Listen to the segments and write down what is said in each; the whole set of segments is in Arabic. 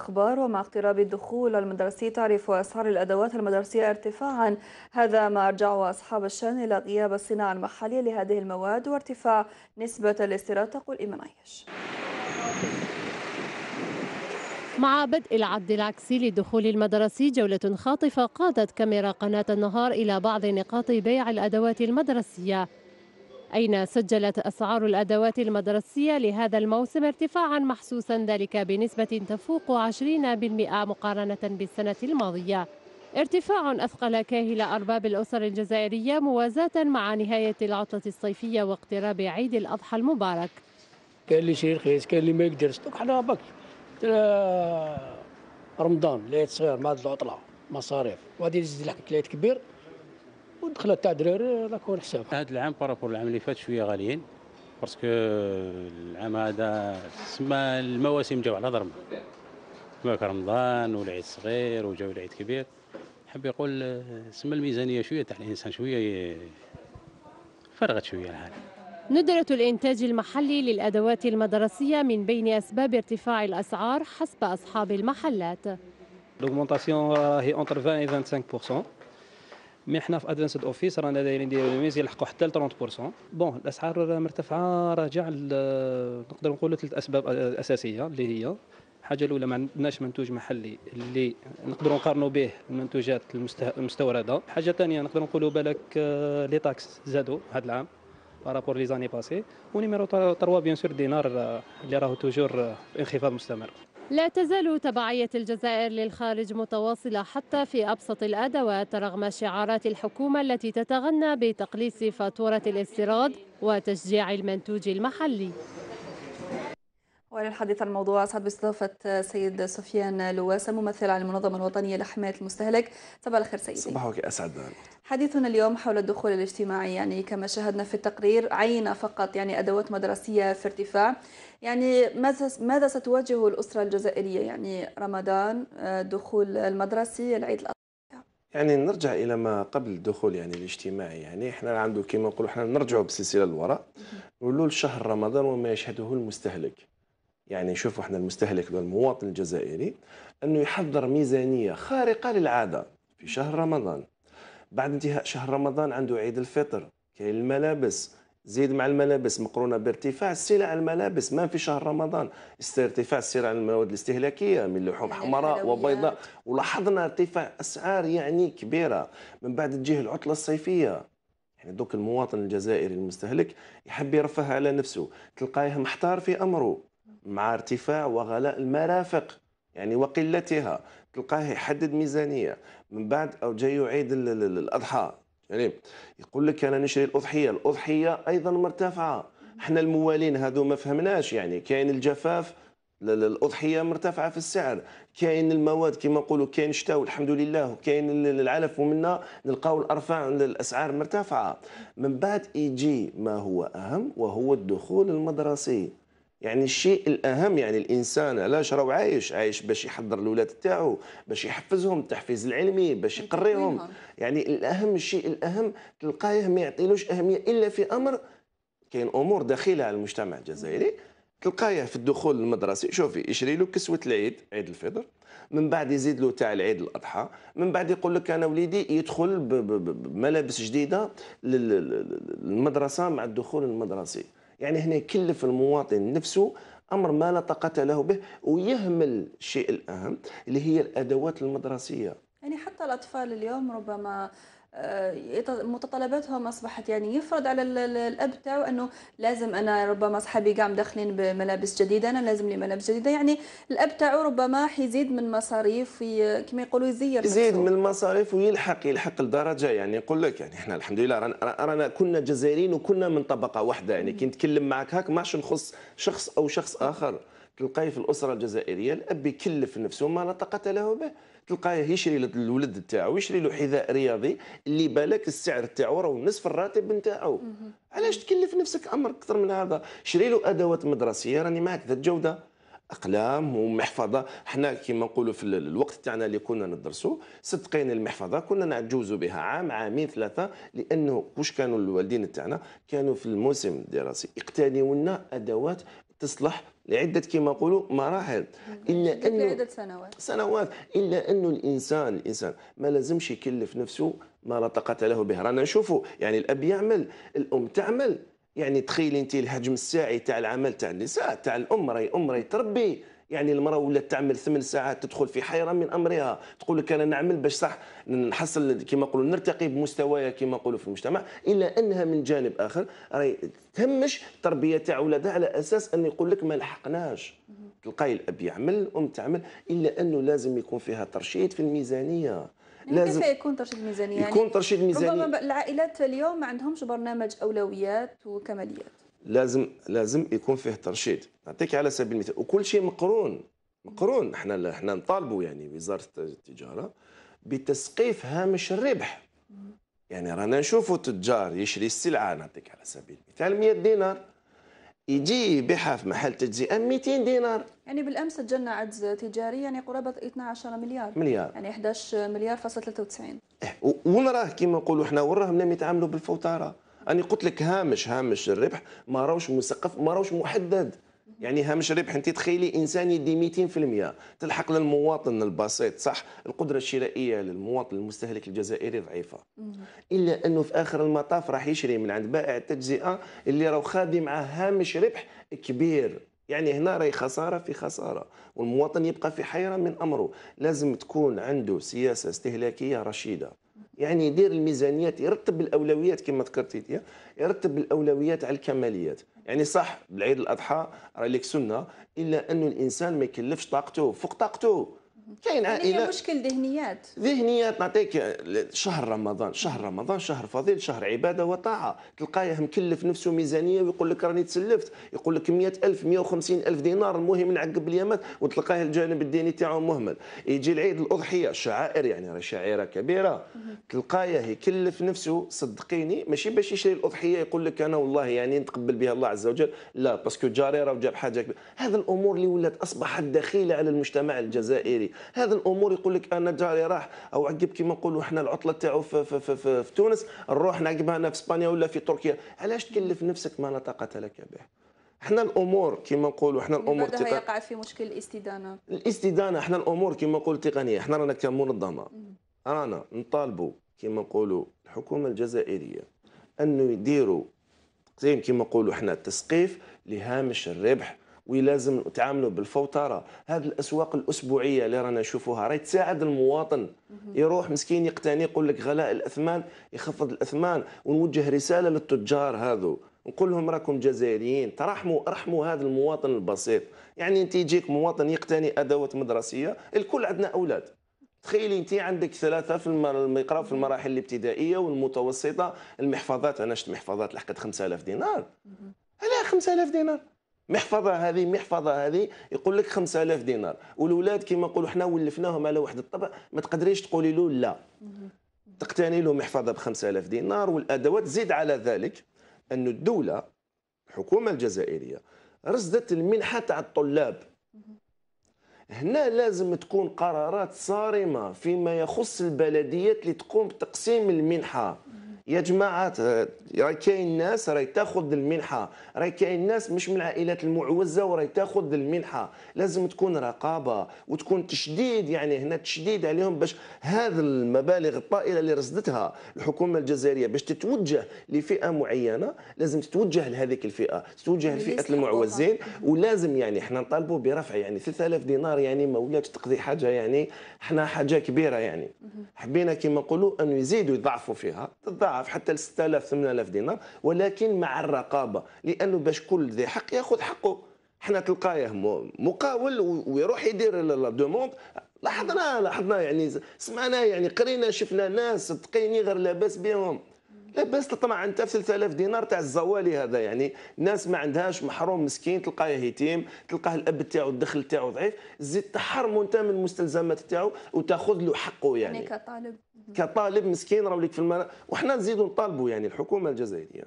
أخبار ومع اقتراب الدخول المدرسي تعرف أسعار الأدوات المدرسية ارتفاعا هذا ما أرجع أصحاب الشأن إلى غياب الصناعة المحلية لهذه المواد وارتفاع نسبة الاستيراد تقول إيمان عيش مع بدء العد العكسي للدخول المدرسي جولة خاطفة قادت كاميرا قناة النهار إلى بعض نقاط بيع الأدوات المدرسية أين سجلت أسعار الأدوات المدرسية لهذا الموسم ارتفاعا محسوسا ذلك بنسبة تفوق 20% مقارنة بالسنة الماضية ارتفاع أثقل كاهل أرباب الأسر الجزائرية موازاة مع نهاية العطلة الصيفية واقتراب عيد الأضحى المبارك كان اللي يشري رخيص كان اللي ما يقدرش دوك حنا باك رمضان ليت صغير ما هاد العطله مصاريف وغادي يزيد لك ليت كبير ودخل تاع الدراري راك هو الحساب هذا العام بارابور العام اللي فات شويه غاليين باسكو العام هذا تسمى المواسم جاو على ضرب كما رمضان والعيد الصغير وجاو العيد الكبير حاب يقول تسمى الميزانيه شويه تاع الانسان شويه فرغت شويه الحال ندرة الإنتاج المحلي للأدوات المدرسية من بين أسباب ارتفاع الأسعار حسب أصحاب المحلات. L'augmentation est entre 20 et 25 مي حنا في ادفانسد اوفيس رانا دايرين ديالوميز يلحقوا حتى ل 30% بون الاسعار مرتفعه راجع نقدر نقولوا ثلاث اسباب اساسيه اللي هي الحاجه الاولى ما عندناش منتوج محلي اللي نقدروا نقارنوا به المنتوجات المستورده الحاجه الثانيه نقدروا نقولوا بالك لي تاكس زادوا هذا العام بارابور لي زاني باسي ونيميرو 3 بيان سور دينار آه، اللي راهو توجور آه، انخفاض مستمر لا تزال تبعية الجزائر للخارج متواصلة حتى في أبسط الأدوات رغم شعارات الحكومة التي تتغنى بتقليص فاتورة الاستيراد وتشجيع المنتوج المحلي وللحديث عن الموضوع سعد باستضافة سيد سفيان لواسة ممثل على المنظمة الوطنية لحماية المستهلك صباح الخير سيدي صباحك أسعد حديثنا اليوم حول الدخول الاجتماعي يعني كما شاهدنا في التقرير عينة فقط يعني أدوات مدرسية في ارتفاع يعني ماذا ماذا ستواجه الأسرة الجزائرية يعني رمضان الدخول آه، المدرسي العيد الأضحى يعني نرجع الى ما قبل الدخول يعني الاجتماعي يعني احنا عنده كما نقولوا احنا نرجعوا بالسلسله للوراء نقولوا شهر رمضان وما يشهده المستهلك يعني نشوفوا احنا المستهلك المواطن الجزائري انه يحضر ميزانيه خارقه للعاده في شهر رمضان بعد انتهاء شهر رمضان عنده عيد الفطر كاين الملابس زيد مع الملابس مقرونه بارتفاع السلع الملابس ما في شهر رمضان ارتفاع السلع المواد الاستهلاكيه من لحوم حمراء وبيضاء ولاحظنا ارتفاع اسعار يعني كبيره من بعد تجيه العطله الصيفيه يعني دوك المواطن الجزائري المستهلك يحب يرفه على نفسه تلقاه محتار في امره مع ارتفاع وغلاء المرافق يعني وقلتها تلقاه يحدد ميزانيه من بعد او جاي يعيد الاضحى يعني يقول لك انا نشري الاضحيه الاضحيه ايضا مرتفعه احنا الموالين هذو ما فهمناش يعني كاين الجفاف الاضحيه مرتفعه في السعر كاين المواد كما نقولوا كاين الشتاء والحمد لله وكاين العلف ومنا نلقاو الارفاع الاسعار مرتفعه من بعد يجي ما هو اهم وهو الدخول المدرسي يعني الشيء الاهم يعني الانسان علاش راهو عايش عايش باش يحضر الاولاد تاعو باش يحفزهم التحفيز العلمي باش يقريهم يعني الاهم الشيء الاهم تلقاه ما يعطيلوش اهميه الا في امر كاين امور داخله على المجتمع الجزائري تلقاه في الدخول المدرسي شوفي يشري له كسوه العيد عيد الفطر من بعد يزيد له تاع العيد الاضحى من بعد يقول لك انا وليدي يدخل بملابس جديده للمدرسه مع الدخول المدرسي يعني هنا يكلف المواطن نفسه امر ما لا طاقه له به ويهمل الشيء الاهم اللي هي الادوات المدرسيه يعني حتى الاطفال اليوم ربما آه، متطلباتهم اصبحت يعني يفرض على الاب تاعو انه لازم انا ربما صحابي قام داخلين بملابس جديده انا لازم لي ملابس جديده يعني الاب تاعو ربما حيزيد من مصاريف كما يقولوا يزير يزيد من المصاريف ويلحق يلحق لدرجه يعني يقول لك يعني احنا الحمد لله رانا رانا كنا جزائريين وكنا من طبقه واحده يعني كي نتكلم معك هاك ماش نخص شخص او شخص اخر تلقاي في الاسره الجزائريه الاب يكلف نفسه ما لا طاقه له به تلقاه يشري للولد تاعو يشري له حذاء رياضي اللي بالك السعر تاعو راهو نصف الراتب نتاعو علاش تكلف نفسك امر اكثر من هذا شري له ادوات مدرسيه راني معك ذات جوده اقلام ومحفظه حنا كيما نقولوا في الوقت تاعنا اللي كنا ندرسوا صدقين المحفظه كنا نعجوزوا بها عام عامين ثلاثه لانه واش كانوا الوالدين تاعنا كانوا في الموسم الدراسي لنا ادوات تصلح لعدة كما نقولوا مراحل إلا أنه سنوات سنوات إلا أنه الإنسان الإنسان ما لازمش يكلف نفسه ما لا طاقة له به رانا نشوفوا يعني الأب يعمل الأم تعمل يعني تخيلي أنت الحجم الساعي تاع العمل تاع النساء تاع الأم راهي أم راهي تربي يعني المراه ولات تعمل ثمان ساعات تدخل في حيره من امرها تقول لك انا نعمل باش صح نحصل كما نقولوا نرتقي بمستوايا كما نقولوا في المجتمع الا انها من جانب اخر راهي تهمش التربيه تاع ولادها على اساس ان يقول لك ما لحقناش تلقاي الاب يعمل الام تعمل الا انه لازم يكون فيها ترشيد في الميزانيه يعني لازم كيف يكون ترشيد ميزانيه يعني يكون ترشيد ميزانيه ربما العائلات اليوم ما عندهمش برنامج اولويات وكماليات لازم لازم يكون فيه ترشيد نعطيك على سبيل المثال وكل شيء مقرون مقرون احنا احنا نطالبوا يعني وزاره التجاره بتسقيف هامش الربح يعني رانا نشوفوا تجار يشري السلعه نعطيك على سبيل المثال 100 دينار يجي يبيعها في محل تجزئه 200 دينار يعني بالامس سجلنا عجز تجاري يعني قرابه 12 مليار مليار يعني 11 مليار فاصل 93 إيه، ونراه كما نقولوا احنا ونراه ملام يتعاملوا بالفوتاره أنا قلت لك هامش هامش الربح ما راهوش مثقف ما راهوش محدد يعني هامش الربح انت تخيلي انسان يدي 200% تلحق للمواطن البسيط صح القدره الشرائيه للمواطن المستهلك الجزائري ضعيفه الا انه في اخر المطاف راح يشري من عند بائع التجزئه اللي راه خادي معاه هامش ربح كبير يعني هنا راهي خساره في خساره والمواطن يبقى في حيره من امره لازم تكون عنده سياسه استهلاكيه رشيده يعني يدير الميزانيات يرتب الاولويات كما ذكرتي انت يرتب الاولويات على الكماليات يعني صح بالعيد الاضحى راه لك سنه الا انه الانسان ما يكلفش طاقته فوق طاقته كاين عائله يعني مشكل ذهنيات ذهنيات نعطيك شهر رمضان شهر رمضان شهر فضيل شهر عباده وطاعه تلقاه مكلف نفسه ميزانيه ويقول لك راني تسلفت يقول لك 100000 150000 دينار المهم نعقب اليامات وتلقاه الجانب الديني تاعو مهمل يجي العيد الاضحيه الشعائر يعني راه شعيره كبيره تلقاه يكلف نفسه صدقيني ماشي باش يشري الاضحيه يقول لك انا والله يعني نتقبل بها الله عز وجل لا باسكو جاري راه جاب حاجه كبيرة. هذا الامور اللي ولات اصبحت دخيله على المجتمع الجزائري هذه الامور يقول لك انا جاري راح او عقب كيما نقولوا احنا العطله تاعو في, في, في, في, في تونس نروح نعقبها انا في اسبانيا ولا في تركيا علاش تكلف نفسك ما لا طاقه لك به احنا الامور كما نقولوا احنا الامور بعدها تق... يقع في مشكل الاستدانه الاستدانه احنا الامور كما نقول تقنيه احنا رانا كمنظمه رانا نطالبوا كما نقولوا الحكومه الجزائريه انه يديروا زي كما نقولوا احنا تسقيف لهامش الربح ولازم تعاملوا بالفوتره هذه الاسواق الاسبوعيه اللي رانا نشوفوها راهي تساعد المواطن يروح مسكين يقتني يقول لك غلاء الاثمان يخفض الاثمان ونوجه رساله للتجار هذو نقول لهم راكم جزائريين ترحموا ارحموا هذا المواطن البسيط يعني انت يجيك مواطن يقتني ادوات مدرسيه الكل عندنا اولاد تخيلي انت عندك ثلاثه في المقرا في المراحل الابتدائيه والمتوسطه المحفظات انا شفت محفظات لحقت 5000 دينار على 5000 دينار محفظه هذه محفظه هذه يقول لك 5000 دينار والولاد كما نقولوا حنا ولفناهم على واحد الطبع ما تقدريش تقولي له لا تقتني له محفظه ب 5000 دينار والادوات زيد على ذلك ان الدوله الحكومه الجزائريه رصدت المنحه تاع الطلاب هنا لازم تكون قرارات صارمه فيما يخص البلديات اللي تقوم بتقسيم المنحه يا جماعه راه كاين ناس راهي تاخذ المنحه راهي كاين ناس مش من العائلات المعوزه وراهي تاخذ المنحه لازم تكون رقابه وتكون تشديد يعني هنا تشديد عليهم باش هذه المبالغ الطائله اللي رصدتها الحكومه الجزائريه باش تتوجه لفئه معينه لازم تتوجه لهذيك الفئه تتوجه لفئه المعوزين ولازم يعني احنا نطالبوا برفع يعني 3000 دينار يعني ما ولاتش تقضي حاجه يعني احنا حاجه كبيره يعني حبينا كما نقولوا انه يزيدوا يضعفوا فيها تضعف يتضاعف حتى ل 6000 8000 دينار ولكن مع الرقابه لانه باش كل ذي حق ياخذ حقه حنا تلقايه مقاول ويروح يدير لا دوموند لاحظنا لاحظنا يعني سمعنا يعني قرينا شفنا ناس تقيني غير لاباس بهم لاباس تطمع انت في 3000 دينار تاع الزوالي هذا يعني ناس ما عندهاش محروم مسكين تلقاه يتيم تلقاه الاب تاعو الدخل تاعو ضعيف زيد تحرمه انت من المستلزمات تاعو وتاخذ له حقه يعني, يعني كطالب كطالب مسكين راه في المنا وحنا نزيدوا نطالبوا يعني الحكومه الجزائريه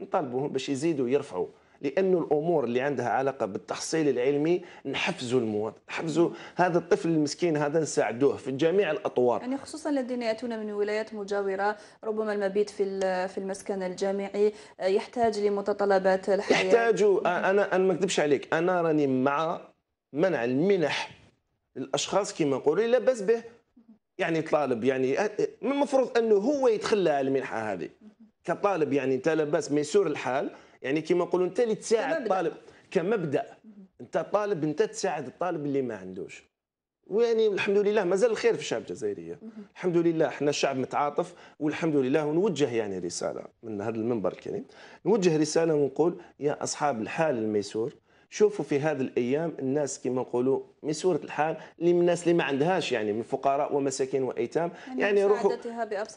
نطالبوهم باش يزيدوا يرفعوا لأن الأمور اللي عندها علاقة بالتحصيل العلمي نحفزوا المواطن نحفزوا هذا الطفل المسكين هذا نساعدوه في جميع الأطوار يعني خصوصا الذين يأتون من ولايات مجاورة ربما المبيت في في المسكن الجامعي يحتاج لمتطلبات الحياة يحتاجوا أنا أنا ما أكذبش عليك أنا راني مع منع المنح للأشخاص كما نقولوا لا بأس به يعني طالب يعني أه، من المفروض أنه هو يتخلى على المنحة هذه كطالب يعني أنت لاباس ميسور الحال يعني كما نقولوا انت اللي تساعد الطالب كمبدا انت طالب انت تساعد الطالب اللي ما عندوش ويعني الحمد لله مازال الخير في الشعب الجزائري الحمد لله احنا الشعب متعاطف والحمد لله ونوجه يعني رساله من هذا المنبر الكريم نوجه رساله ونقول يا اصحاب الحال الميسور شوفوا في هذه الايام الناس كما نقولوا من سوره الحال اللي من الناس اللي ما عندهاش يعني من فقراء ومساكين وايتام يعني, يعني روحوا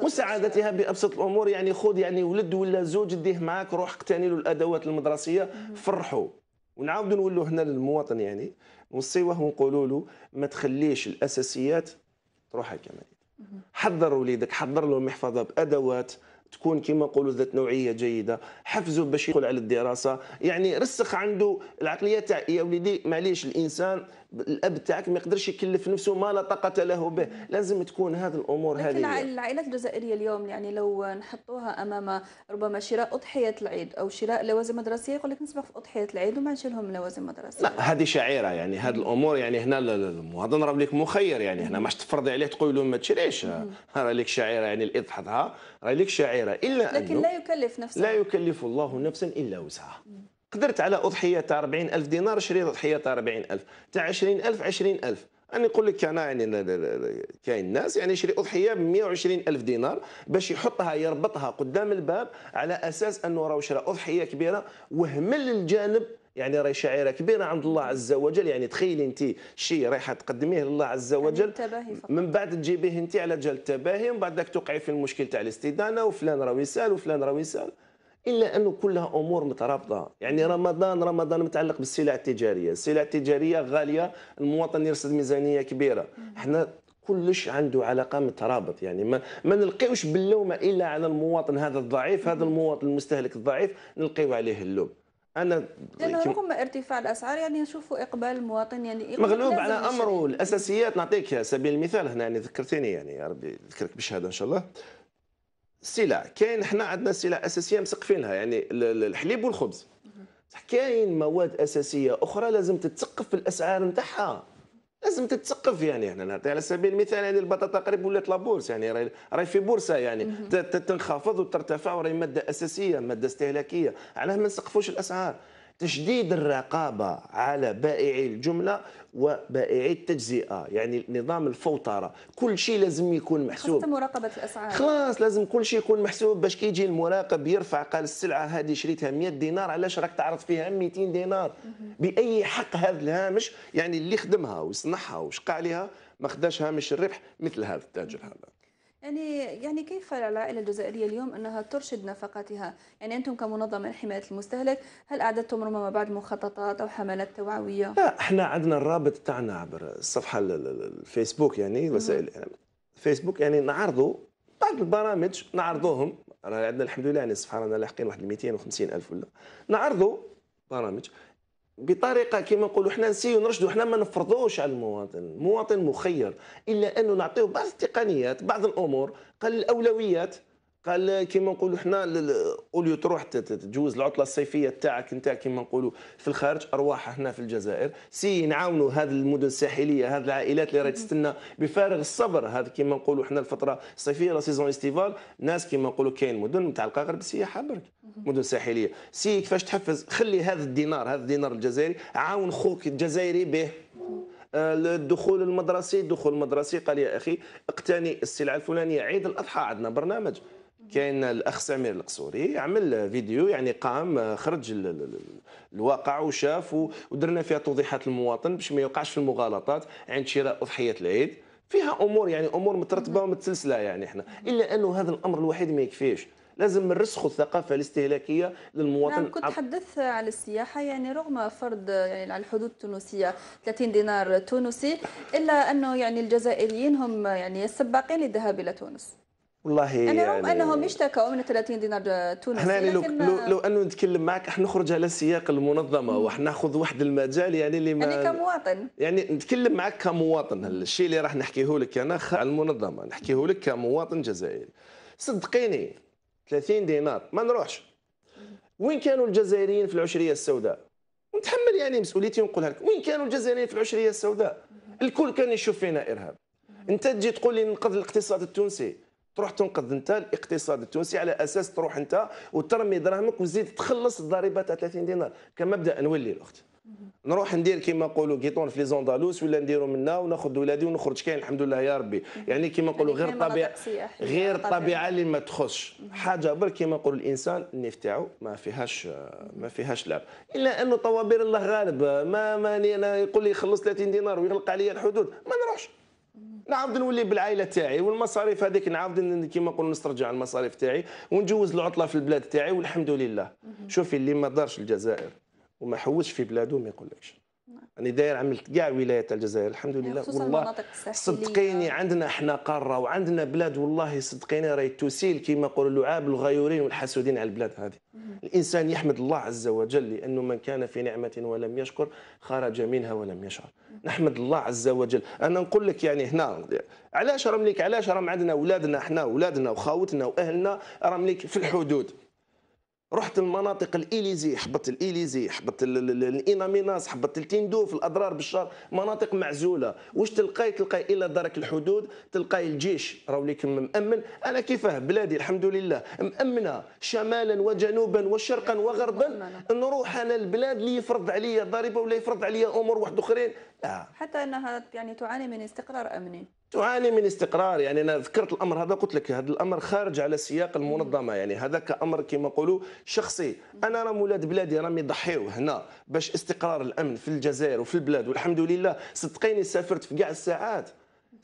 مساعدتها بابسط بابسط الامور يعني خذ يعني ولد ولا زوج ديه معاك روح اقتني له الادوات المدرسيه فرحوا ونعاودوا نولوا هنا للمواطن يعني نوصيوه ونقولوا له ما تخليش الاساسيات تروح كمان حضر وليدك حضر له المحفظه بادوات تكون كما نقولوا ذات نوعيه جيده حفزه باش يدخل على الدراسه يعني رسخ عنده العقليه تاع يا وليدي معليش الانسان الاب تاعك ما يقدرش يكلف نفسه ما لا طاقه له به لازم تكون هذه الامور هذه لكن العائلات الجزائريه اليوم يعني لو نحطوها امام ربما شراء اضحيه العيد او شراء لوازم مدرسيه يقول لك نسبق في اضحيه العيد وما نشيل لهم لوازم مدرسيه لا هذه شعيره يعني هذه الامور يعني هنا المواطن راه لك مخير يعني هنا ماش تفرضي عليه تقول له ما تشريش راه لك شعيره يعني العيد راه لك شعيره الا لكن لا يكلف نفسه لا يكلف الله نفسا الا وسعها قدرت على اضحيه تاع 40000 دينار شريت اضحيه تاع 40000 تاع 20000 20000 انا نقول لك انا يعني كاين ناس يعني يشري اضحيه ب 120 الف دينار باش يحطها يربطها قدام الباب على اساس انه راه شرى اضحيه كبيره وهمل الجانب يعني راهي شعيره كبيره عند الله عز وجل يعني تخيلي انت شيء رايحه تقدميه لله عز يعني وجل من بعد تجيبيه انت على جال التباهي ومن بعد توقعي في المشكل تاع الاستدانه وفلان راه يسال وفلان راه يسال الا انه كلها امور مترابطه يعني رمضان رمضان متعلق بالسلع التجاريه السلع التجاريه غاليه المواطن يرصد ميزانيه كبيره حنا كلش عنده علاقه مترابط يعني ما, ما نلقيوش باللوم الا على المواطن هذا الضعيف هذا المواطن المستهلك الضعيف نلقيو عليه اللوم انا رغم ارتفاع الاسعار يعني نشوفوا اقبال المواطن يعني مغلوب على امره الاساسيات نعطيك سبيل المثال هنا يعني ذكرتيني يعني يا ربي يذكرك بالشهاده ان شاء الله السلع كاين حنا عندنا سلع اساسيه مسقفينها يعني الحليب والخبز بصح كاين مواد اساسيه اخرى لازم تتسقف في الاسعار نتاعها لازم تتسقف يعني احنا نعطي على سبيل المثال يعني البطاطا قريب ولات لابورس يعني راهي في بورصه يعني تنخفض وترتفع وراهي ماده اساسيه ماده استهلاكيه علاه ما نسقفوش الاسعار تشديد الرقابة على بائعي الجملة وبائعي التجزئة يعني نظام الفوترة كل شيء لازم يكون محسوب خاصة مراقبة الأسعار خلاص لازم كل شيء يكون محسوب باش كيجي المراقب يرفع قال السلعة هذه شريتها 100 دينار علاش راك تعرض فيها 200 دينار بأي حق هذا الهامش يعني اللي خدمها وصنعها وشقى عليها ما خداش هامش الربح مثل هذا التاجر هذا يعني يعني كيف العائلة الجزائرية اليوم أنها ترشد نفقاتها؟ يعني أنتم كمنظمة لحماية المستهلك هل أعددتم ربما بعض مخططات أو حملات توعوية؟ لا احنا عندنا الرابط تاعنا عبر الصفحة الفيسبوك يعني وسائل الإعلام فيسبوك يعني نعرضوا بعض البرامج نعرضوهم عندنا الحمد لله يعني الصفحة رانا لاحقين واحد 250 ألف ولا نعرضوا برامج بطريقه كما نقولوا حنا نسيو نرشدوا حنا ما نفرضوش على المواطن، المواطن مخير الا انه نعطيه بعض التقنيات، بعض الامور، قال الاولويات قال كيما نقولوا حنا اوليو تروح تجوز العطله الصيفيه تاعك انت كيما نقولوا في الخارج ارواح هنا في الجزائر سي نعاونوا هذه المدن الساحليه هذه العائلات اللي راهي تستنى بفارغ الصبر هذا كيما نقولوا حنا الفتره الصيفيه لا سيزون استيفال ناس كيما نقولوا كاين مدن نتاع القاهره بالسياحه برك مدن ساحليه سي كيفاش تحفز خلي هذا الدينار هذا الدينار الجزائري عاون خوك الجزائري به آه، الدخول المدرسي الدخول المدرسي قال يا اخي اقتني السلعه الفلانيه عيد الاضحى عندنا برنامج كاين الاخ سمير القصوري عمل فيديو يعني قام آه، خرج الواقع وشاف ودرنا فيها توضيحات المواطن باش ما يوقعش في المغالطات عند شراء اضحيه العيد فيها امور يعني امور مترتبه ومتسلسله يعني احنا الا انه هذا الامر الوحيد ما يكفيش لازم نرسخوا الثقافه الاستهلاكيه للمواطن نعم كنت تحدث على السياحه يعني رغم فرض يعني على الحدود التونسيه 30 دينار تونسي الا انه يعني الجزائريين هم يعني السباقين للذهاب الى تونس والله انا رغم يعني انهم اشتكوا من 30 دينار تونسي احنا يعني لو, لو, لو انه نتكلم معك احنا نخرج على سياق المنظمه وحنا ناخذ واحد المجال يعني اللي ما يعني كمواطن يعني نتكلم معك كمواطن الشيء اللي راح نحكيه لك انا خ... المنظمه نحكيه لك كمواطن جزائري صدقيني 30 دينار ما نروحش وين كانوا الجزائريين في العشريه السوداء نتحمل يعني مسؤوليتي ونقولها لك وين كانوا الجزائريين في العشريه السوداء الكل كان يشوف فينا ارهاب انت تجي تقول لي ننقذ الاقتصاد التونسي تروح تنقذ انت الاقتصاد التونسي على اساس تروح انت وترمي دراهمك وتزيد تخلص الضريبه تاع 30 دينار كمبدا نولي الاخت نروح ندير كيما نقولوا كيطون في لي زوندالوس ولا نديروا منا وناخذ ولادي ونخرج كاين الحمد لله يا ربي يعني كيما نقولوا يعني غير الطبيعه غير الطبيعه اللي ما تخش حاجه برك كيما نقولوا الانسان النيف تاعو ما فيهاش ما فيهاش لعب الا انه طوابير الله غالب ما ماني انا يقول لي خلص 30 دينار ويغلق عليا الحدود ما نروحش نعاود نولي بالعائله تاعي والمصاريف هذيك نعاود كيما نقول نسترجع المصاريف تاعي ونجوز العطله في البلاد تاعي والحمد لله شوفي اللي ما دارش الجزائر وما حوش في بلاده ما يقولكش يعني داير عملت كاع ولايات الجزائر الحمد يعني لله خصوصاً والله صدقيني عندنا احنا قاره وعندنا بلاد والله صدقيني راهي تسيل كما يقولوا اللعاب الغيورين والحسودين على البلاد هذه الانسان يحمد الله عز وجل لانه من كان في نعمه ولم يشكر خرج منها ولم يشعر نحمد الله عز وجل انا نقول لك يعني هنا علاش رمليك علاش رم عندنا اولادنا احنا اولادنا وخاوتنا واهلنا رمليك في الحدود رحت المناطق الاليزي حبت الاليزي حبت الاناميناس حبت التندوف الاضرار بالشر مناطق معزوله واش تلقاي تلقاي الى درك الحدود تلقاي الجيش راه ليكم مامن انا كيفاه بلادي الحمد لله مامنه شمالا وجنوبا وشرقا وغربا نروح انا البلاد اللي يفرض عليا ضريبه ولا يفرض عليا امور واحد اخرين لا آه. حتى انها يعني تعاني من استقرار امني تعاني من استقرار يعني انا ذكرت الامر هذا قلت لك هذا الامر خارج على سياق المنظمه يعني هذا كامر كما نقولوا شخصي انا راه ولاد بلادي راهم يضحيو هنا باش استقرار الامن في الجزائر وفي البلاد والحمد لله صدقيني سافرت في كاع الساعات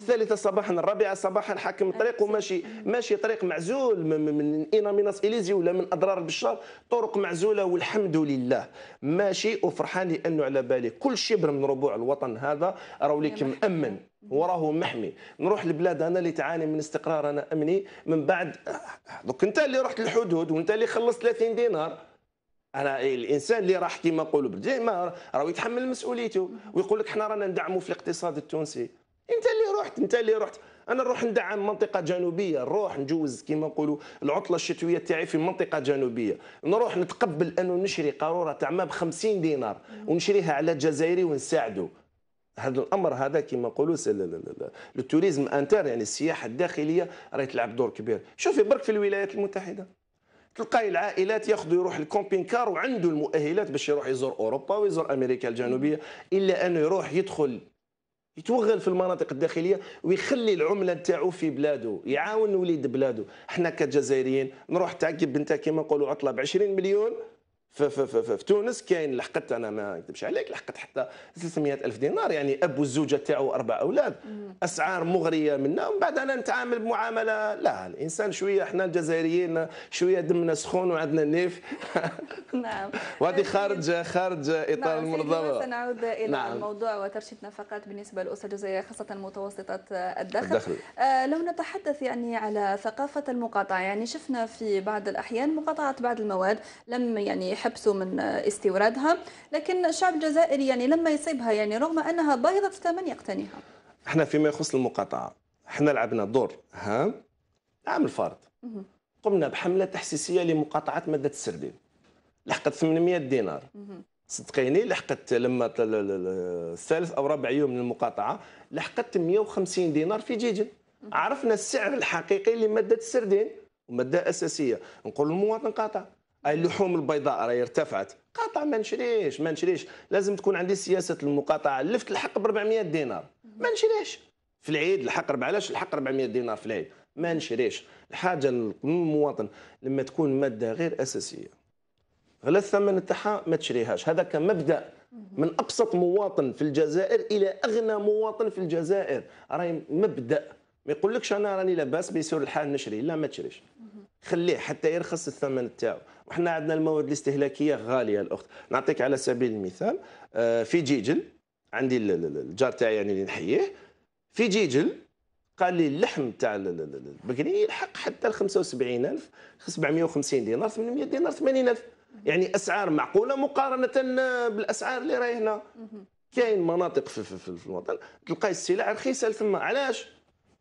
الثالثة صباحا الرابعة صباحا حاكم الطريق وماشي ماشي طريق معزول من إينا ميناس إليزي ولا من أضرار بشار طرق معزولة والحمد لله ماشي وفرحان لأنه على بالي كل شبر من ربوع الوطن هذا راهو ليك مأمن وراه محمي نروح لبلاد انا اللي تعاني من استقرار انا امني من بعد دوك انت اللي رحت للحدود وانت اللي خلصت 30 دينار انا الانسان اللي راح كيما نقولوا ديما راه يتحمل مسؤوليته ويقول لك حنا رانا ندعموا في الاقتصاد التونسي انت اللي رحت انت اللي رحت انا نروح ندعم منطقه جنوبيه نروح نجوز كيما نقولوا العطله الشتويه تاعي في منطقه جنوبيه نروح نتقبل انه نشري قاروره تاع ما ب 50 دينار ونشريها على الجزائري ونساعده هذا الامر هذا كما نقولوا التوريزم انتر يعني السياحه الداخليه راهي تلعب دور كبير شوفي برك في الولايات المتحده تلقاي العائلات ياخذوا يروح الكومبين كار وعنده المؤهلات باش يروح يزور اوروبا ويزور امريكا الجنوبيه الا انه يروح يدخل يتوغل في المناطق الداخليه ويخلي العمله نتاعو في بلاده يعاون وليد بلاده حنا كجزائريين نروح تعقب بنتها كيما نقولوا عطله ب 20 مليون في, في, في, في, في تونس كاين لحقت انا ما نكذبش عليك لحقت حتى 300 الف دينار يعني اب والزوجه تاعو اربع اولاد اسعار مغريه منا ومن بعد انا نتعامل بمعامله لا الانسان شويه احنا الجزائريين شويه دمنا سخون وعندنا نيف نعم وهذه آه، خارج نعم، خارج اطار نعم،, نعم سنعود الى نعم. الموضوع وترشيد نفقات بالنسبه للاسر الجزائريه خاصه متوسطه الدخل, الدخل. آه لو نتحدث يعني على ثقافه المقاطعه يعني شفنا في بعض الاحيان مقاطعه بعض المواد لم يعني يحبسوا من استوردها لكن الشعب الجزائري يعني لما يصيبها يعني رغم أنها باهظة الثمن يقتنيها احنا فيما يخص المقاطعة احنا لعبنا دور هام نعم عام الفرد قمنا بحملة تحسيسية لمقاطعة مادة السردين لحقت 800 دينار صدقيني لحقت لما الثالث او رابع يوم من المقاطعه لحقت 150 دينار في جيجن عرفنا السعر الحقيقي لماده السردين وماده اساسيه نقول المواطن قاطع اللحوم البيضاء راهي ارتفعت قاطع ما نشريش ما نشريش لازم تكون عندي سياسه المقاطعه لفت الحق ب 400 دينار ما نشريش في العيد الحق علاش الحق 400 دينار في العيد ما نشريش الحاجه المواطن لما تكون ماده غير اساسيه غلا الثمن تاعها ما تشريهاش هذا كمبدا من ابسط مواطن في الجزائر الى اغنى مواطن في الجزائر راهي مبدا ما يقولكش انا راني لاباس بيسير الحال نشري لا ما تشريش خليه حتى يرخص الثمن تاعو وحنا عندنا المواد الاستهلاكيه غاليه الاخت نعطيك على سبيل المثال آه، في جيجل عندي الجار تاعي يعني اللي نحييه في جيجل قال لي اللحم تاع البقري يلحق حتى ل 75000 750 دينار 800 دينار 80000 يعني اسعار معقوله مقارنه آه، بالاسعار اللي راهي هنا كاين مناطق في, في, في الوطن تلقاي السلع رخيصه ثم علاش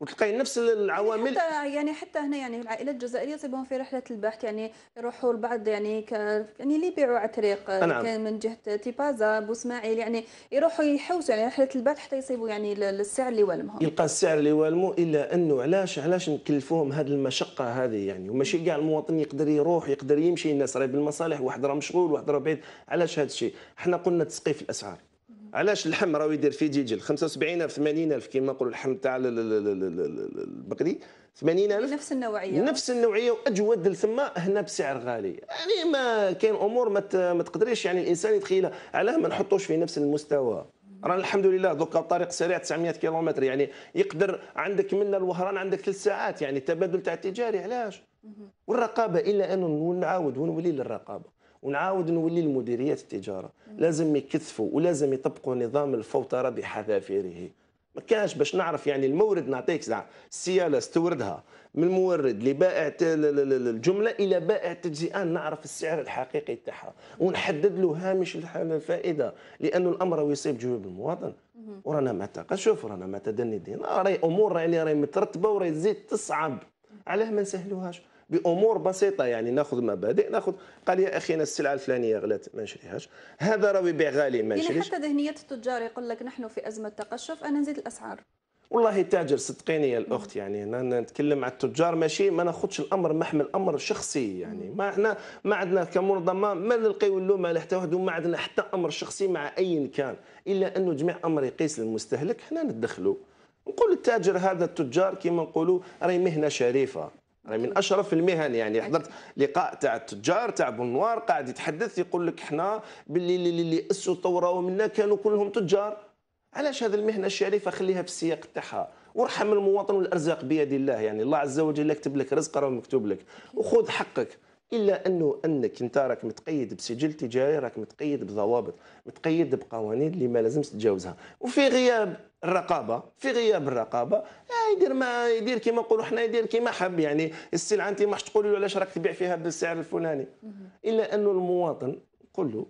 وتلقاي نفس العوامل حتى يعني حتى هنا يعني العائلات الجزائريه تصيبهم في رحله البحث يعني يروحوا البعض يعني ك يعني اللي يبيعوا على طريق نعم. كان من جهه تيبازا بوسماعيل يعني يروحوا يحوسوا يعني رحله البحث حتى يصيبوا يعني السعر اللي والمهم يلقى السعر اللي والمو الا انه علاش علاش نكلفوهم هذه المشقه هذه يعني وماشي كاع المواطن يقدر يروح يقدر يمشي الناس راهي بالمصالح واحد راه مشغول واحد راه بعيد علاش هذا الشيء احنا قلنا تسقيف الاسعار علاش اللحم راهو يدير فيه ديجل 75000 80000 كيما نقولوا اللحم تاع البقري 80000 نفس النوعيه نفس النوعيه واجود ثم هنا بسعر غالي يعني ما كاين امور ما تقدريش يعني الانسان يتخيلها علاه ما نحطوش في نفس المستوى رانا الحمد لله دوكا طريق سريع 900 كيلومتر يعني يقدر عندك من الوهران عندك ثلاث ساعات يعني التبادل تاع التجاري علاش والرقابه الا انه نعاود ونولي للرقابه ونعاود نولي لمديريات التجاره لازم يكثفوا ولازم يطبقوا نظام الفوتره بحذافيره ما كانش باش نعرف يعني المورد نعطيك زعما السياله استوردها من المورد لبائع الجمله الى بائع التجزئه نعرف السعر الحقيقي تاعها ونحدد له هامش الفائده لانه الامر يصيب جيوب المواطن ورانا متى شوف رانا متى دني الدين راهي امور يعني راهي مترتبه وراهي تزيد تصعب علاه ما نسهلوهاش بامور بسيطه يعني ناخذ مبادئ ناخذ قال يا اخي انا السلعه الفلانيه غلات ما نشريهاش هذا راه بيع غالي ما نشريش يعني حتى ذهنيه التجار يقول لك نحن في ازمه تقشف انا نزيد الاسعار والله تاجر صدقيني يا الاخت يعني انا نتكلم على التجار ماشي ما ناخذش الامر محمل امر شخصي يعني ما احنا ما عندنا كمنظمه ما نلقيو اللوم على حتى واحد وما عندنا حتى امر شخصي مع اي كان الا انه جميع امر يقيس للمستهلك حنا ندخلوا نقول التاجر هذا التجار كما نقولوا راهي مهنه شريفه راه من اشرف المهن يعني حضرت لقاء تاع التجار تاع بنوار قاعد يتحدث يقول لك حنا باللي اللي اسوا طوروا منا كانوا كلهم تجار علاش هذه المهنه الشريفه خليها في السياق تاعها وارحم المواطن والارزاق بيد الله يعني الله عز وجل كتب لك رزق راه مكتوب لك وخذ حقك الا انه انك انت راك متقيد بسجل تجاري راك متقيد بضوابط متقيد بقوانين اللي ما لازمش تتجاوزها وفي غياب الرقابه في غياب الرقابه يدير ما يدير كما نقولوا حنا يدير كما حب يعني السلعه انت ما تقولي له علاش راك تبيع فيها بالسعر الفلاني الا انه المواطن قل له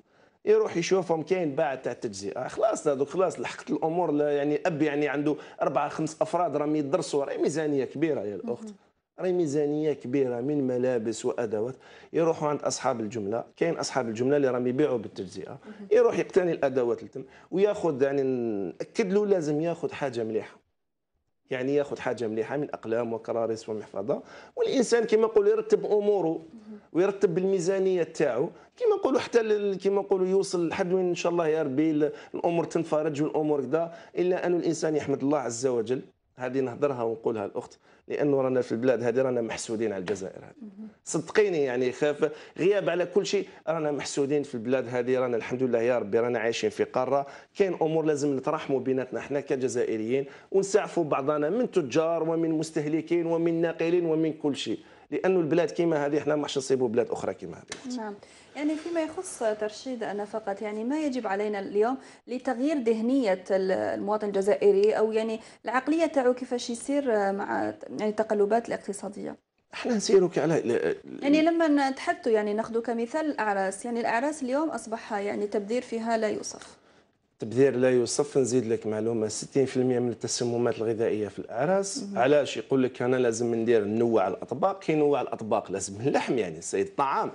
يروح يشوفهم كاين باع تاع التجزئه خلاص هذوك خلاص لحقت الامور يعني اب يعني عنده اربعه خمس افراد راهم يدرسوا راهي ميزانيه كبيره يا الاخت راهي ميزانيه كبيره من ملابس وادوات يروحوا عند اصحاب الجمله كاين اصحاب الجمله اللي راهم يبيعوا بالتجزئه يروح يقتني الادوات اللي وياخذ يعني ناكد له لازم ياخذ حاجه مليحه يعني ياخذ حاجه مليحه من اقلام وكراريس ومحفظه والانسان كما نقولوا يرتب اموره ويرتب بالميزانيه تاعو كما نقولوا حتى كما نقولوا يوصل لحد وين ان شاء الله يا ربي الامور تنفرج والامور كذا الا ان الانسان يحمد الله عز وجل هذه نهضرها ونقولها الاخت لانه رانا في البلاد هذه رانا محسودين على الجزائر هذه صدقيني يعني خاف غياب على كل شيء رانا محسودين في البلاد هذه رانا الحمد لله يا ربي رانا عايشين في قاره كاين امور لازم نترحموا بيناتنا احنا كجزائريين ونسعفوا بعضنا من تجار ومن مستهلكين ومن ناقلين ومن كل شيء لانه البلاد كيما هذه احنا ما حش نصيبوا بلاد اخرى كيما هذه نعم يعني فيما يخص ترشيد انا فقط يعني ما يجب علينا اليوم لتغيير ذهنيه المواطن الجزائري او يعني العقليه تاعو كيفاش يصير مع يعني التقلبات الاقتصاديه احنا نسيروا على يعني لما نتحدثوا يعني ناخذوا كمثال الاعراس يعني الاعراس اليوم اصبح يعني تبذير فيها لا يوصف تبذير لا يوصف نزيد لك معلومه 60% من التسممات الغذائيه في الاعراس علاش يقول لك انا لازم ندير نوع الاطباق كي نوع الاطباق لازم اللحم يعني سيد الطعام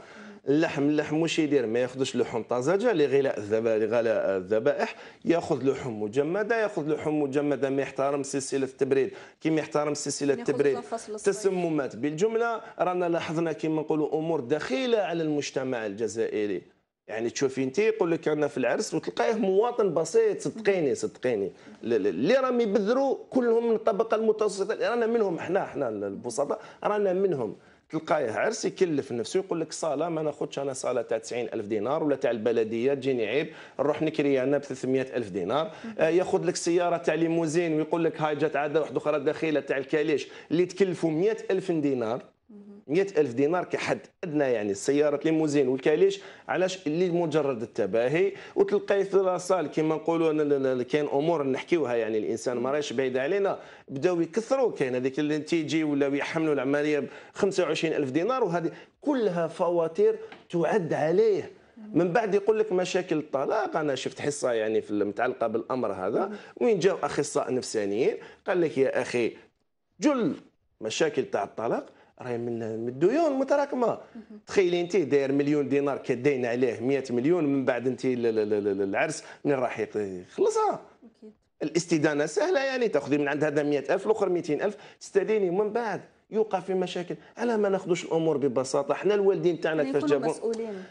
اللحم اللحم واش يدير ما ياخذش لحوم طازجه لغلاء لغلاء الذبائح ياخذ لحوم مجمده ياخذ لحوم مجمده ما يحترم سلسله التبريد كيما يحترم سلسله التبريد تسممات بالجمله رانا لاحظنا كيما نقولوا امور دخيله على المجتمع الجزائري يعني تشوفي انت يقول لك انا في العرس وتلقاه مواطن بسيط صدقيني صدقيني اللي راهم يبذروا كلهم من الطبقه المتوسطه رانا منهم احنا احنا البسطاء رانا منهم تلقاه عرس يكلف نفسه يقول لك صاله ما ناخذش انا صاله تاع 90000 دينار ولا تاع البلديه تجيني عيب نروح نكري انا ب 300000 دينار آه، ياخذ لك سياره تاع ليموزين ويقول لك هاي جات عاده واحده اخرى داخله تاع الكاليش اللي تكلفوا 100000 دينار 100000 دينار كحد ادنى يعني السيارات ليموزين والكاليش علاش اللي مجرد التباهي وتلقاي في لاصال كيما نقولوا كاين امور نحكيوها يعني الانسان ما راهيش بعيد علينا بداو يكثروا كاين هذيك اللي تيجي ولا يحملوا العمليه ب 25000 دينار وهذه كلها فواتير تعد عليه من بعد يقول لك مشاكل الطلاق انا شفت حصه يعني في المتعلقه بالامر هذا وين جاو اخصائي نفسانيين قال لك يا اخي جل مشاكل تاع الطلاق راهي من الديون متراكمه تخيلي انت داير مليون دينار كدين عليه 100 مليون من بعد انت العرس من راح يخلصها الاستدانه سهله يعني تاخذي من عند هذا 100 الف الاخر الف تستديني من بعد يوقع في مشاكل على ما ناخذوش الامور ببساطه حنا الوالدين تاعنا كيفاش جابونا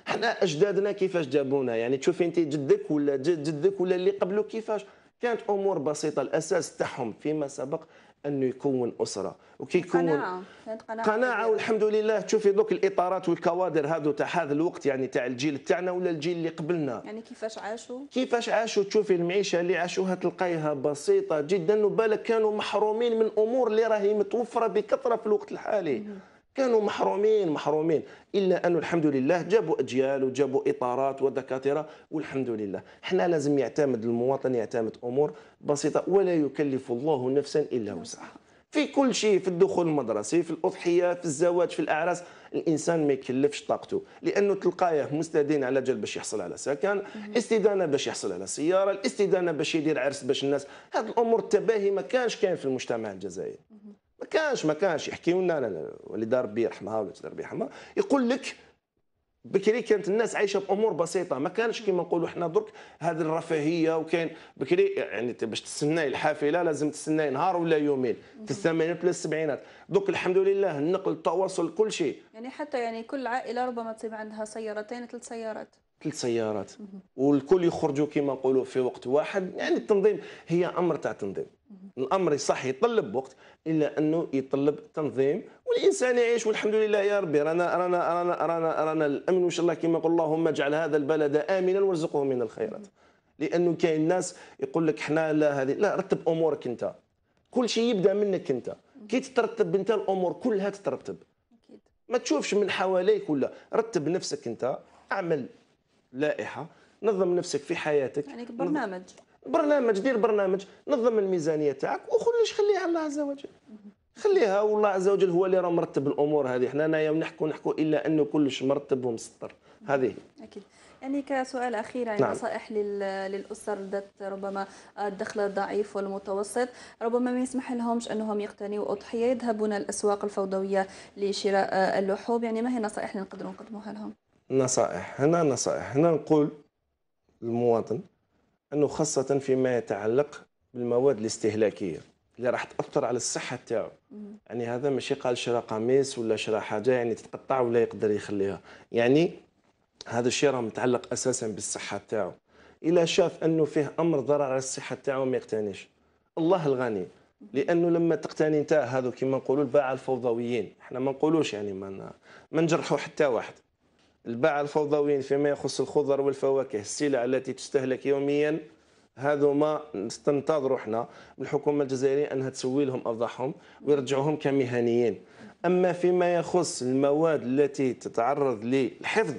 حنا اجدادنا كيفاش جابونا يعني تشوفي انت جدك ولا جد جدك ولا اللي قبله كيفاش كانت امور بسيطه الاساس تاعهم فيما سبق انه يكون اسره وكي يكون قناعه قناعه والحمد لله تشوفي دوك الاطارات والكوادر هذو تاع هذا الوقت يعني تاع الجيل تاعنا ولا الجيل اللي قبلنا يعني كيفاش عاشوا كيفاش عاشوا تشوفي المعيشه اللي عاشوها تلقايها بسيطه جدا وبالك كانوا محرومين من امور اللي راهي متوفره بكثره في الوقت الحالي كانوا محرومين محرومين الا انه الحمد لله جابوا اجيال وجابوا اطارات ودكاتره والحمد لله حنا لازم يعتمد المواطن يعتمد امور بسيطه ولا يكلف الله نفسا الا وسعها في كل شيء في الدخول المدرسي في الاضحيه في الزواج في الاعراس الانسان ما يكلفش طاقته لانه تلقايه مستدين على جل باش يحصل على سكن استدانه باش يحصل على سياره الاستدانه باش يدير عرس باش الناس هذه الامور التباهي ما كانش كاين في المجتمع الجزائري كانش ما كانش يحكيو لنا لا والدار ربي يرحمها ولا ربي يرحمها يقول لك بكري كانت الناس عايشه بامور بسيطه ما كانش كيما نقولوا حنا درك هذه الرفاهيه وكاين بكري يعني باش تستناي الحافله لازم تستناي نهار ولا يومين في الثمانينات ولا السبعينات درك الحمد لله النقل التواصل كل شيء يعني حتى يعني كل عائله ربما تصيب عندها سيارتين ثلاث سيارات ثلاث سيارات والكل يخرجوا كيما نقولوا في وقت واحد يعني التنظيم هي امر تاع تنظيم الامر صح يطلب وقت الا انه يطلب تنظيم والانسان يعيش والحمد لله يا ربي رانا رانا رانا رانا رانا الامن وان شاء الله كما يقول اللهم اجعل هذا البلد امنا وارزقه من الخيرات لانه كاين ناس يقول لك حنا لا هذه لا رتب امورك انت كل شيء يبدا منك انت كي تترتب انت الامور كلها تترتب ما تشوفش من حواليك ولا رتب نفسك انت اعمل لائحه نظم نفسك في حياتك يعني برنامج برنامج دير برنامج نظم الميزانيه تاعك وخليش خليها الله عز وجل خليها والله عز وجل هو اللي راه مرتب الامور هذه حنا هنايا نحكوا نحكوا الا انه كلش مرتب ومسطر هذه اكيد يعني كسؤال اخير يعني نعم. نصائح للاسر ذات ربما الدخل الضعيف والمتوسط ربما ما يسمح لهمش انهم يقتنيوا اضحيه يذهبون الاسواق الفوضويه لشراء اللحوم يعني ما هي النصائح اللي نقدروا نقدموها لهم؟ نصائح هنا نصائح هنا نقول للمواطن انه خاصه فيما يتعلق بالمواد الاستهلاكيه اللي راح تاثر على الصحه تاعو يعني هذا ماشي قال شرا قميص ولا شرا حاجه يعني تتقطع ولا يقدر يخليها يعني هذا الشيء راه متعلق اساسا بالصحه تاعو الا شاف انه فيه امر ضرر على الصحه تاعو ما يقتنيش الله الغني لانه لما تقتني انت هذو كما نقولوا الباعه الفوضويين احنا ما نقولوش يعني ما ما نجرحوا حتى واحد الباعة الفوضويين فيما يخص الخضر والفواكه السلع التي تستهلك يوميا هذو ما ننتظروا احنا من الحكومه الجزائريه انها تسوي لهم اوضاعهم ويرجعوهم كمهنيين اما فيما يخص المواد التي تتعرض للحفظ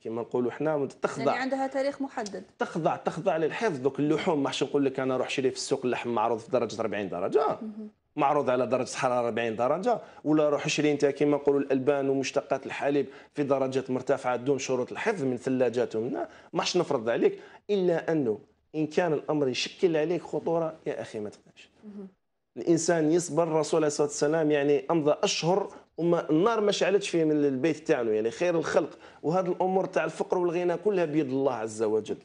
كما نقولوا احنا تخضع يعني عندها تاريخ محدد تخضع تخضع للحفظ دوك اللحوم ما نقول لك انا روح شري في السوق اللحم معروض في درجه 40 درجه معروض على درجه حراره 40 درجه ولا روح شري انت كما نقولوا الالبان ومشتقات الحليب في درجات مرتفعه دون شروط الحفظ من ثلاجات ومن ماش نفرض عليك الا انه ان كان الامر يشكل عليك خطوره يا اخي ما تقلقش الانسان يصبر الرسول عليه الصلاه والسلام يعني امضى اشهر وما النار ما شعلتش فيه من البيت تاعنا يعني خير الخلق وهذه الامور تاع الفقر والغنى كلها بيد الله عز وجل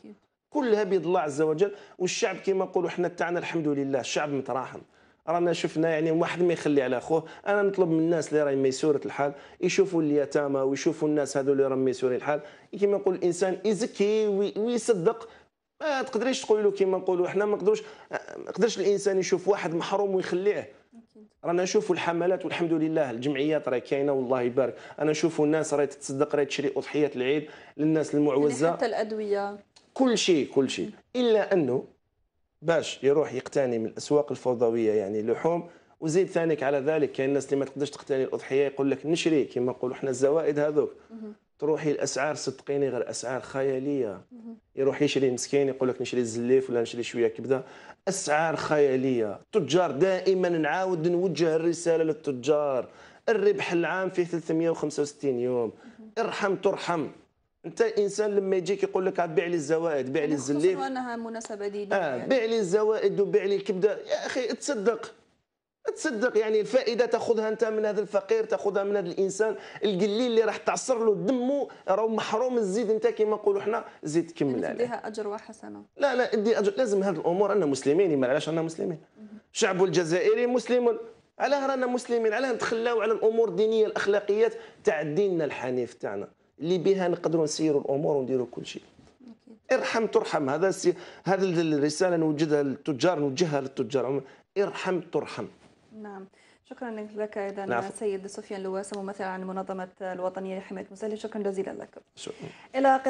كلها بيد الله عز وجل والشعب كما نقولوا احنا تاعنا الحمد لله الشعب متراحم رانا شفنا يعني واحد ما يخلي على اخوه انا نطلب من الناس اللي راهي ميسوره الحال يشوفوا اليتامى ويشوفوا الناس هذو اللي راهم ميسورين الحال كيما نقول الانسان يزكي ويصدق ما تقدريش تقول له كيما نقولوا احنا ما نقدروش ما يقدرش الانسان يشوف واحد محروم ويخليه رانا نشوفوا الحملات والحمد لله الجمعيات راهي كاينه والله يبارك انا نشوفوا الناس راهي تتصدق راهي تشري اضحيه العيد للناس المعوزه يعني حتى الادويه كل شيء كل شيء الا انه باش يروح يقتني من الاسواق الفوضويه يعني اللحوم وزيد ثانيك على ذلك كاين الناس اللي ما تقدرش تقتني الاضحيه يقول لك نشري كما نقولوا احنا الزوائد هذوك تروحي الاسعار صدقيني غير اسعار خياليه يروح يشري مسكين يقول لك نشري الزليف ولا نشري شويه كبده اسعار خياليه التجار دائما نعاود نوجه الرساله للتجار الربح العام فيه 365 يوم ارحم ترحم انت الانسان لما يجيك يقول لك بيع لي الزوائد بيع لي يعني الزليف خصوصا انها مناسبه دينيه آه يعني. بيع لي الزوائد وبيع لي الكبده يا اخي تصدق تصدق يعني الفائده تاخذها انت من هذا الفقير تاخذها من هذا الانسان القليل اللي راح تعصر له دمه راه محروم الزيد انت كما نقولوا حنا زيد كمل عليه اديها يعني اجر وحسنه لا لا ادي اجر لازم هذه الامور انا مسلمين ما علاش انا مسلمين شعب الجزائري مسلم علاه رانا مسلمين علاه نتخلاو على الامور الدينيه الاخلاقيات تاع ديننا الحنيف تاعنا اللي بها نقدروا نسيروا الامور ونديروا كل شيء ارحم ترحم هذا سي... هذا الرساله نوجدها للتجار نوجهها للتجار ارحم ترحم نعم شكرا لك اذا السيد نعم. سيد سفيان لواسه ممثل عن المنظمه الوطنيه لحمايه المسلح شكرا جزيلا لك شكرا. الى